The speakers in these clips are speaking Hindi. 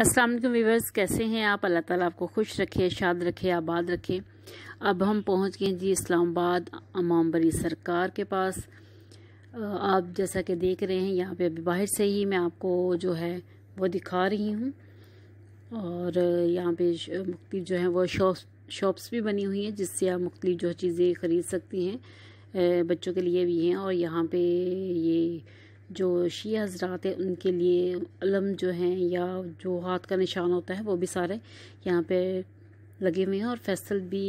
अस्सलाम वालेकुम व्यूवर्स कैसे हैं आप अल्लाह ताला आपको खुश रखे शाद रखे आबाद रखे अब हम पहुंच गए जी इस्लामाबाद अमामबरी सरकार के पास आप जैसा कि देख रहे हैं यहाँ पे अभी बाहर से ही मैं आपको जो है वो दिखा रही हूँ और यहाँ पे मुख्तलिफ जो है वो शॉप शॉप्स भी बनी हुई हैं जिससे आप मुख्तलि जो चीज़ें ख़रीद सकती हैं बच्चों के लिए भी हैं और यहाँ पर ये जो शी हजरात हैं उनके लिए अलम जो हैं या जो हाथ का निशान होता है वो भी सारे यहाँ पे लगे हुए हैं और फैसल भी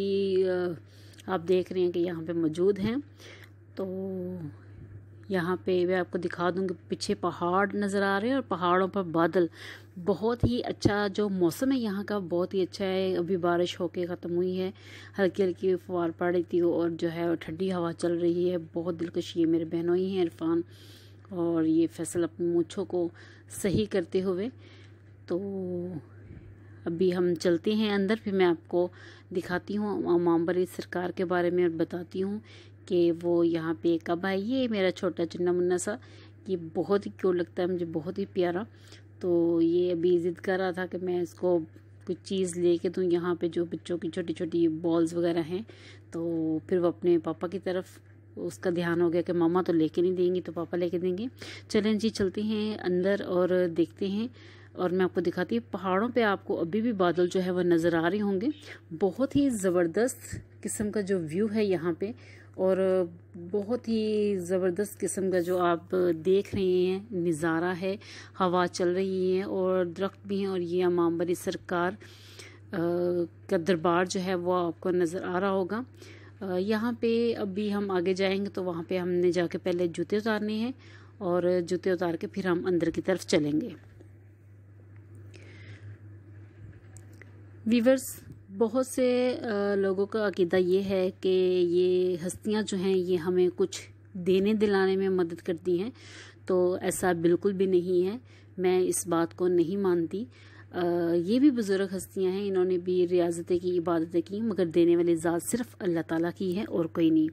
आप देख रहे हैं कि यहाँ पे मौजूद हैं तो यहाँ पे मैं आपको दिखा दूँगी पीछे पहाड़ नज़र आ रहे हैं और पहाड़ों पर बादल बहुत ही अच्छा जो मौसम है यहाँ का बहुत ही अच्छा है अभी बारिश होके ख़त्म हुई है हल्की हल्की फुहार पड़ रही थी और जो है ठंडी हवा चल रही है बहुत दिलकश ये मेरे बहनों ही हैं इरफान और ये फसल अपनी मूछों को सही करते हुए तो अभी हम चलते हैं अंदर फिर मैं आपको दिखाती हूँ मामबरी सरकार के बारे में और बताती हूँ कि वो यहाँ पे कब आई ये मेरा छोटा चन्ना मुन्ना सा ये बहुत ही क्यों लगता है मुझे बहुत ही प्यारा तो ये अभी जिद कर रहा था कि मैं इसको कुछ चीज़ ले के दूँ यहाँ पे जो बच्चों की छोटी छोटी बॉल्स वगैरह हैं तो फिर वो अपने पापा की तरफ उसका ध्यान हो गया कि मामा तो लेके नहीं देंगी तो पापा लेके देंगे चलें जी चलते हैं अंदर और देखते हैं और मैं आपको दिखाती हूँ पहाड़ों पे आपको अभी भी बादल जो है वह नज़र आ रहे होंगे बहुत ही ज़बरदस्त किस्म का जो व्यू है यहाँ पे और बहुत ही ज़बरदस्त किस्म का जो आप देख रहे हैं नज़ारा है हवा चल रही है और दरख्त भी हैं और ये अमामबरी सरकार का दरबार जो है वो आपको नज़र आ रहा होगा यहाँ पे अभी हम आगे जाएंगे तो वहाँ पे हमने जाके पहले जूते उतारने हैं और जूते उतार के फिर हम अंदर की तरफ चलेंगे वीवर्स बहुत से लोगों का अकीदा ये है कि ये हस्तियाँ जो हैं ये हमें कुछ देने दिलाने में मदद करती हैं तो ऐसा बिल्कुल भी नहीं है मैं इस बात को नहीं मानती ये भी बुज़ुर्ग हस्तियाँ हैं इन्होंने भी रियाजतें की इबादतें की मगर देने वाली ज़ात सिर्फ अल्लाह ताला की है और कोई नहीं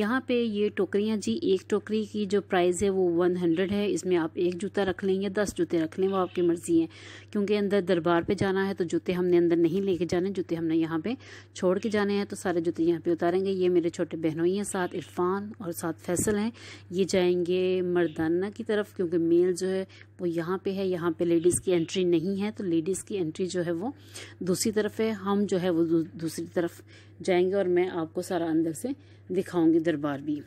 यहाँ पे ये टोकरियाँ जी एक टोकरी की जो प्राइस है वो वन हंड्रेड है इसमें आप एक जूता रख लें या दस जूते रख लें वो आपकी मर्ज़ी है क्योंकि अंदर दरबार पर जाना है तो जूते हमने अंदर नहीं लेके जाने जूते हमने यहाँ पर छोड़ के जाने हैं तो सारे जूते यहाँ पर उतारेंगे ये मेरे छोटे ही हैं साथ इरफान और साथ फैसल हैं ये जाएँगे मर्दाना की तरफ क्योंकि मेल जो है वो यहाँ पे है यहाँ पे लेडीज़ की एंट्री नहीं है तो लेडीज़ की एंट्री जो है वो दूसरी तरफ है हम जो है वो दूसरी तरफ जाएंगे और मैं आपको सारा अंदर से दिखाऊंगी दरबार भी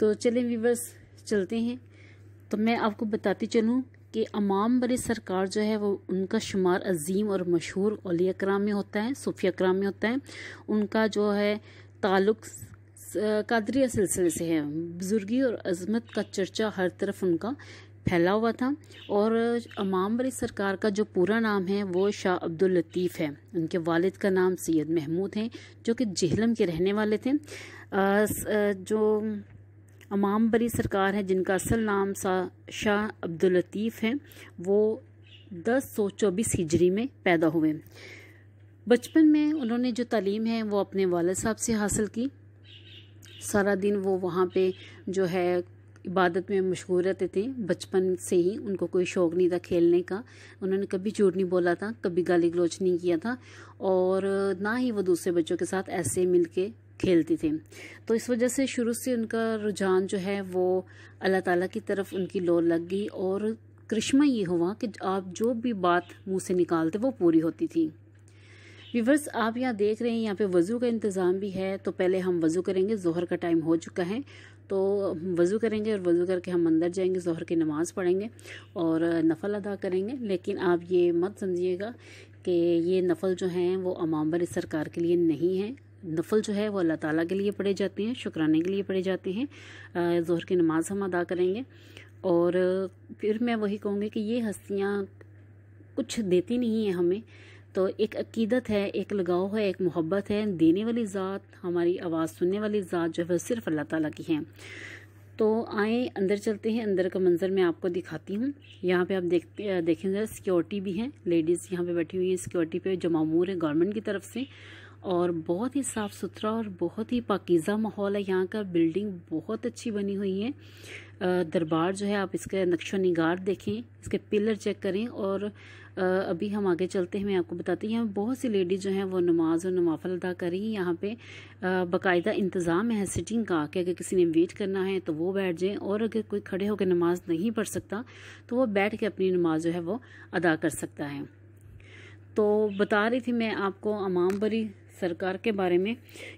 तो चलें वीवर्स चलते हैं तो मैं आपको बताती चलूँ कि अमाम बल सरकार जो है वो उनका शुमार अजीम और मशहूर अलिया कराम में होता है सूफिया कराम में होता है उनका जो है ताल्लुक़ कादरिया सिलसिले से हैं बुजुर्गी और अजमत का चर्चा हर तरफ उनका फैला हुआ था और अमाम वाली सरकार का जो पूरा नाम है वो शाह अब्दुल लतीफ़ है उनके वालिद का नाम सैयद महमूद हैं जो कि जहलम के रहने वाले थे जो अमाम बरी सरकार है जिनका असल नाम शाह अब्दुल लतीफ़ है वो दस सौ चौबीस हिजरी में पैदा हुए बचपन में उन्होंने जो तालीम है वो अपने वालद साहब से हासिल की सारा दिन वो वहाँ पे जो है इबादत में मशहूर रहते थे बचपन से ही उनको कोई शौक़ नहीं था खेलने का उन्होंने कभी झूठ नहीं बोला था कभी गाली गलोच नहीं किया था और ना ही वो दूसरे बच्चों के साथ ऐसे मिल के खेलते थे तो इस वजह से शुरू से उनका रुझान जो है वो अल्लाह ताला की तरफ उनकी लोर लग गई और करिश्मा ये हुआ कि आप जो भी बात मुंह से निकालते वो पूरी होती थी व्यूवर्स आप यहाँ देख रहे हैं यहाँ पे वज़ू का इंतज़ाम भी है तो पहले हम वज़ू करेंगे जहर का टाइम हो चुका है तो वज़ू करेंगे और वज़ू करके हम अंदर जाएंगे जहर की नमाज़ पढ़ेंगे और नफल अदा करेंगे लेकिन आप ये मत समझिएगा कि ये नफल जो हैं वो अमामबर सरकार के लिए नहीं है नफल जो है वो अल्लाह ताला के लिए पढ़े जाते हैं शुक्राने के लिए पढ़े जाते हैं जहर की नमाज़ हम अदा करेंगे और फिर मैं वही कहूँगी कि ये हस्तियाँ कुछ देती नहीं है हमें तो एक अकीदत है एक लगाव है एक मोहब्बत है देने वाली ज़ात हमारी आवाज़ सुनने वाली ज़ात जो है सिर्फ अल्लाह ताला की है तो आए अंदर चलते हैं अंदर का मंज़र मैं आपको दिखाती हूँ यहाँ पे आप देखते देखें ज़रा सिक्योरिटी भी है लेडीज़ यहाँ पे बैठी हुई हैं सिक्योरिटी पे जो मामूर है गवर्नमेंट की तरफ से और बहुत ही साफ़ सुथरा और बहुत ही पाकिज़ा माहौल है यहाँ का बिल्डिंग बहुत अच्छी बनी हुई है दरबार जो है आप इसका नक्शो नगार देखें इसके पिलर चेक करें और अभी हम आगे चलते हैं मैं आपको बताती हूँ यहाँ बहुत सी लेडीज़ जो हैं वो नमाज और नमाफल अदा करी यहाँ पे बाकायदा इंतज़ाम है सिटिंग का कि अगर किसी ने वेट करना है तो वो बैठ जाएँ और अगर कोई खड़े होकर नमाज नहीं पढ़ सकता तो वो बैठ के अपनी नमाज जो है वो अदा कर सकता है तो बता रही थी मैं आपको अमाम बरी सरकार के बारे में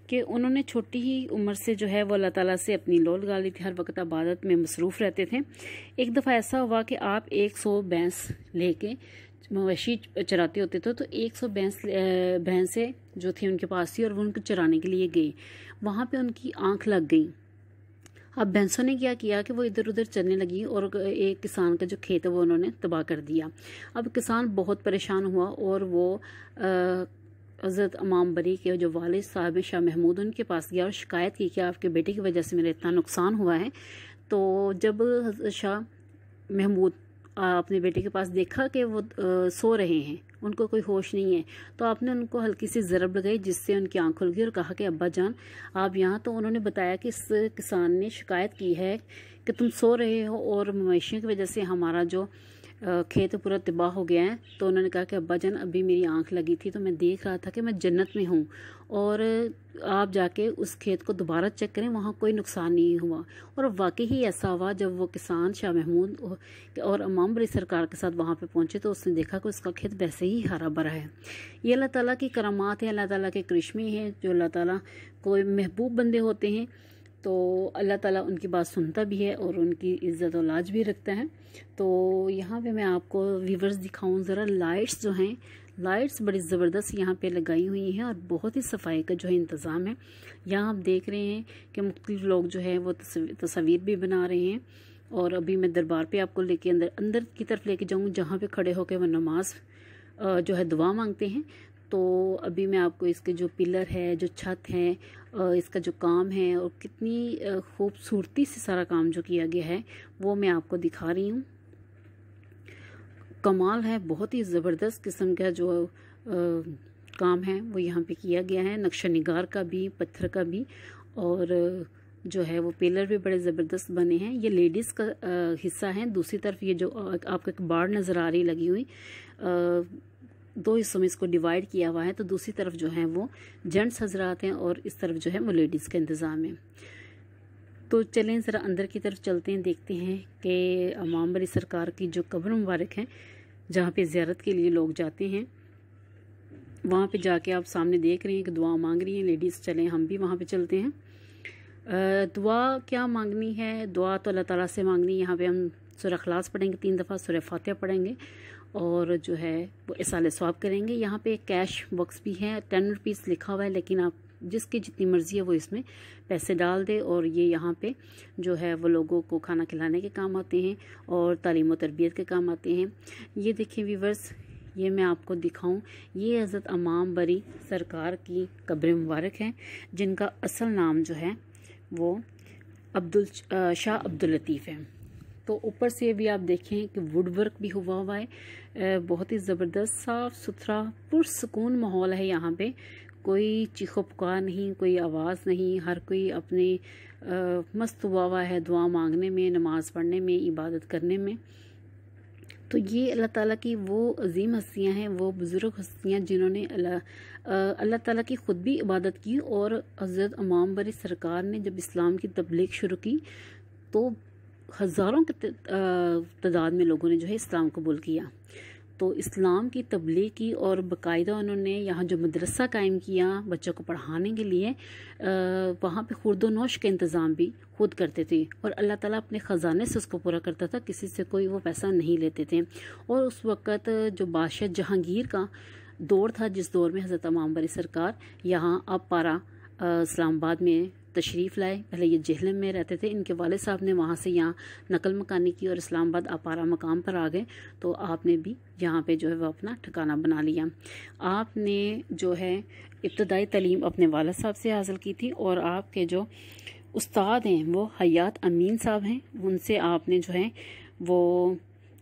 कि उन्होंने छोटी ही उम्र से जो है वो अल्लाह ताला से अपनी लो लगा ली थी हर वक्त आबादत में मसरूफ़ रहते थे एक दफ़ा ऐसा हुआ कि आप एक सौ भैंस लेके मवेशी चराते होते थे तो एक सौ भैंस भैंसें जो थी उनके पास थी और वो उनको चराने के लिए गई वहाँ पर उनकी आँख लग गई अब भैंसों ने क्या किया कि वो इधर उधर चलने लगी और एक किसान का जो खेत है वो उन्होंने तबाह कर दिया अब किसान बहुत परेशान हुआ और वो आ, हज़रत अमाम बरी के जो वाल साहब हैं शाह महमूद उनके पास गया और शिकायत की कि आपके बेटे की वजह से मेरा इतना नुकसान हुआ है तो जब शाह महमूद अपने बेटे के पास देखा कि वो सो रहे हैं उनको कोई होश नहीं है तो आपने उनको हल्की सी ज़रब लगाई जिससे उनकी आँख खुल गई और कहा कि अब्बा जान आप यहाँ तो उन्होंने बताया कि इस किसान ने शिकायत की है कि तुम सो रहे हो और मवेशियों की वजह से हमारा जो खेत पूरा तबाह हो गया है तो उन्होंने कहा कि अब्बा जान अभी मेरी आंख लगी थी तो मैं देख रहा था कि मैं जन्नत में हूँ और आप जाके उस खेत को दोबारा चेक करें वहाँ कोई नुकसान नहीं हुआ और वाकई ही ऐसा हुआ जब वो किसान शाह महमूद और अमाम बड़ी सरकार के साथ वहाँ पे पहुँचे तो उसने देखा कि उसका खेत वैसे ही हरा भरा है ये अल्लाह ताला की करामात है अल्लाह ताला के करिश्मे हैं जो अल्लाह ताला कोई महबूब बंदे होते हैं तो अल्लाह ताला उनकी बात सुनता भी है और उनकी इज़्ज़त और लाज भी रखता है तो यहाँ पे मैं आपको व्यूवर्स दिखाऊँ ज़रा लाइट्स जो हैं लाइट्स बड़ी ज़बरदस्त यहाँ पे लगाई हुई हैं और बहुत ही सफाई का जो है इंतज़ाम है यहाँ आप देख रहे हैं कि मुख्तलिफ़ लोग जो है वो तस्वीर भी बना रहे हैं और अभी मैं दरबार पर आपको लेके अंदर अंदर की तरफ लेके जाऊँ जहाँ पर खड़े होकर वह नमाज़ जो है दुआ मांगते हैं तो अभी मैं आपको इसके जो पिलर है जो छत है इसका जो काम है और कितनी खूबसूरती से सारा काम जो किया गया है वो मैं आपको दिखा रही हूँ कमाल है बहुत ही ज़बरदस्त किस्म का जो आ, काम है वो यहाँ पे किया गया है नक्शा निगार का भी पत्थर का भी और जो है वो पिलर भी बड़े ज़बरदस्त बने हैं ये लेडीज़ का आ, हिस्सा है दूसरी तरफ ये जो आ, आपको एक बाढ़ नज़र आ रही लगी हुई दो हिस्सों में इसको डिवाइड किया हुआ है तो दूसरी तरफ जो है वो जेंट्स हजरात हैं और इस तरफ जो है वो लेडीज़ का इंतज़ाम है तो चलें ज़रा अंदर की तरफ चलते हैं देखते हैं कि अमाम सरकार की जो कब्र मुबारक है जहाँ पे ज्यारत के लिए लोग जाते हैं वहाँ पे जाके आप सामने देख रहे हैं कि दुआ मांग रही हैं लेडीज़ चलें हम भी वहाँ पे चलते हैं दुआ क्या मांगनी है दुआ तो अल्लाह ताला से मांगनी यहाँ पे हम सुरखलास पढ़ेंगे तीन दफ़ा सुर फातह पढ़ेंगे और जो है वो इसाले स्वाब करेंगे यहाँ पे कैश बॉक्स भी है टेन रुपीज़ लिखा हुआ है लेकिन आप जिसकी जितनी मर्ज़ी है वो इसमें पैसे डाल दे और ये यहाँ पे जो है वो लोगों को खाना खिलाने के काम आते हैं और तालीम व तरबियत के काम आते हैं ये देखिए वीवर्स ये मैं आपको दिखाऊं ये हज़रत अमाम बरी सरकार की कब्र मुबारक है जिनका असल नाम जो है वो अब्दुल शाह अब्दुल लतीफ़ हैं तो ऊपर से भी आप देखें कि वुड वर्क भी हुआ हुआ है बहुत ही ज़बरदस्त साफ़ सुथरा पुरसकून माहौल है यहाँ पे कोई चीखो पुकार नहीं कोई आवाज़ नहीं हर कोई अपने आ, मस्त हुआ हुआ है दुआ मांगने में नमाज़ पढ़ने में इबादत करने में तो ये अल्लाह ताला की वो अजीम हस्तियाँ हैं वो बुज़ुर्ग हस्तियाँ जिन्होंने अल्लाह ताला की ख़ुद भी इबादत की और हज़रत अमाम बरी सरकार ने जब इस्लाम की तबलीग शुरू की तो हज़ारों के तादाद में लोगों ने जो है इस्लाम कबूल किया तो इस्लाम की तबलीग की और बाकायदा उन्होंने यहाँ जो मदरसा कायम किया बच्चों को पढ़ाने के लिए वहाँ पे खुर्द नोश का इंतज़ाम भी खुद करते थे और अल्लाह ताला अपने ख़जाने से उसको पूरा करता था किसी से कोई वो पैसा नहीं लेते थे और उस वक़्त जो बादशाह जहांगीर का दौर था जिस दौर में हज़रत इमाम बरी सरकार यहाँ अब पारा इस्लामाबाद में तशरीफ़ लाए पहले ये जहलम में रहते थे इनके वाल साहब ने वहाँ से यहाँ नकल मकानी की और इस्लामाबाद आपारा मकाम पर आ गए तो आपने भी यहाँ पे जो है वह अपना ठिकाना बना लिया आपने जो है इब्तदाई तलीम अपने वाल साहब से हासिल की थी और आपके जो उस्ताद हैं वो हयात अमीन साहब हैं उनसे आपने जो है वो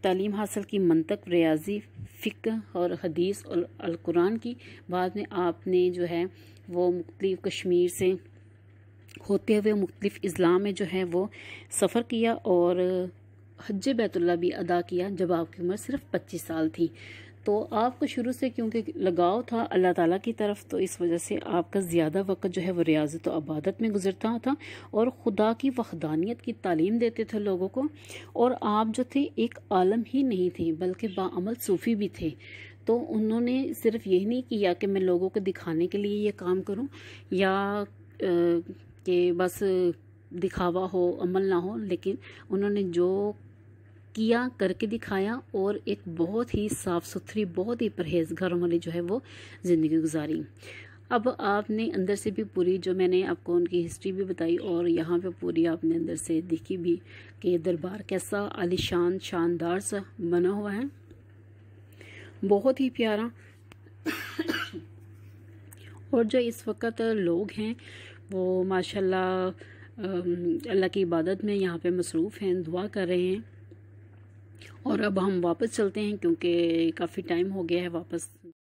तालीम हासिल की मनतक रियाजी फ़िक और हदीस और अलकुरान की बाद में आपने जो है वो मुख्तलिफ कश्मीर से होते हुए मुख्तलिफ़ अज़ला में जो है वो सफ़र किया और हज बैतुल्ला भी अदा किया जब आपकी उम्र सिर्फ पच्चीस साल थी तो आपको शुरू से क्योंकि लगाव था अल्लाह ताला की तरफ तो इस वजह से आपका ज़्यादा वक्त जो है वो रियाजत तो आबादत में गुजरता था और ख़ुदा की वहदानियत की तालीम देते थे लोगों को और आप जो थे एक आलम ही नहीं थे बल्कि बामल सूफ़ी भी थे तो उन्होंने सिर्फ यही नहीं किया कि मैं लोगों को दिखाने के लिए ये काम करूँ या आ, कि बस दिखावा हो अमल ना हो लेकिन उन्होंने जो किया करके दिखाया और एक बहुत ही साफ़ सुथरी बहुत ही परहेज़ घर वाली जो है वो ज़िंदगी गुजारी अब आपने अंदर से भी पूरी जो मैंने आपको उनकी हिस्ट्री भी बताई और यहाँ पे पूरी आपने अंदर से देखी भी कि दरबार कैसा आलिशान शानदार सा बना हुआ है बहुत ही प्यारा और जो इस वक्त लोग हैं वो माशाल्लाह अल्लाह की इबादत में यहाँ पे मसरूफ़ हैं दुआ कर रहे हैं और अब हम वापस चलते हैं क्योंकि काफ़ी टाइम हो गया है वापस